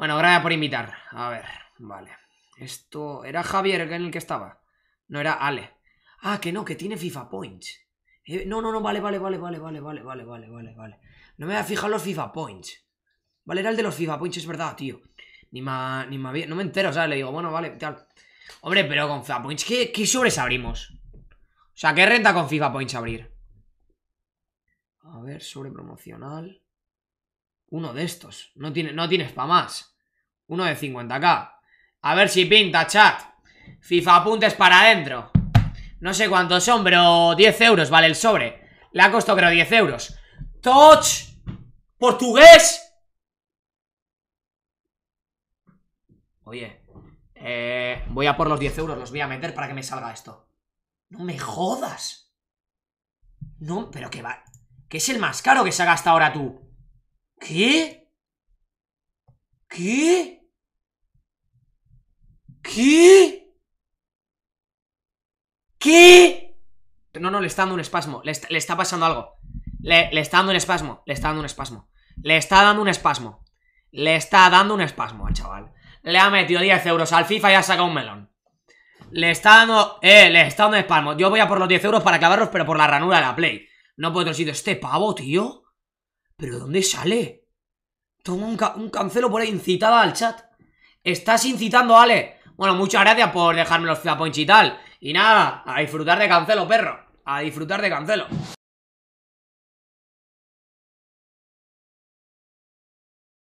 Bueno, gracias por invitar. A ver, vale. Esto era Javier en el que estaba. No era Ale. Ah, que no, que tiene FIFA Points. Eh, no, no, no, vale, vale, vale, vale, vale, vale, vale, vale, vale, vale. No me a fijado los FIFA Points. Vale, era el de los FIFA Points, es verdad, tío. Ni me, ni bien, No me entero, ¿sabes? Le digo, bueno, vale, tal. Hombre, pero con FIFA Points, ¿qué, qué sobres abrimos? O sea, ¿qué renta con FIFA Points abrir? A ver, sobre promocional. Uno de estos. No, tiene, no tienes para más. Uno de 50k. A ver si pinta, chat. FIFA apuntes para adentro. No sé cuántos son, pero 10 euros vale el sobre. Le ha costado creo 10 euros. Touch. Portugués. Oye. Eh, voy a por los 10 euros, los voy a meter para que me salga esto. No me jodas. No, pero que va. Que es el más caro que se ha gastado ahora tú. ¿Qué? ¿Qué? ¿Qué? ¿Qué? No, no, le está dando un espasmo. Le está, pasando algo. Le, está dando un espasmo. Le está dando un espasmo. Le está dando un espasmo. Le está dando un espasmo al chaval. Le ha metido 10 euros al FIFA y ha sacado un melón. Le está dando... Eh, le está dando un espasmo. Yo voy a por los 10 euros para clavarlos, pero por la ranura de la Play. No puedo decir Este pavo, tío. ¿Pero dónde sale? Toma un, cancelo por ahí, incitada al chat. Estás incitando, Ale. Bueno, muchas gracias por dejarme los flaponch tal. Y nada, a disfrutar de cancelo, perro. A disfrutar de cancelo.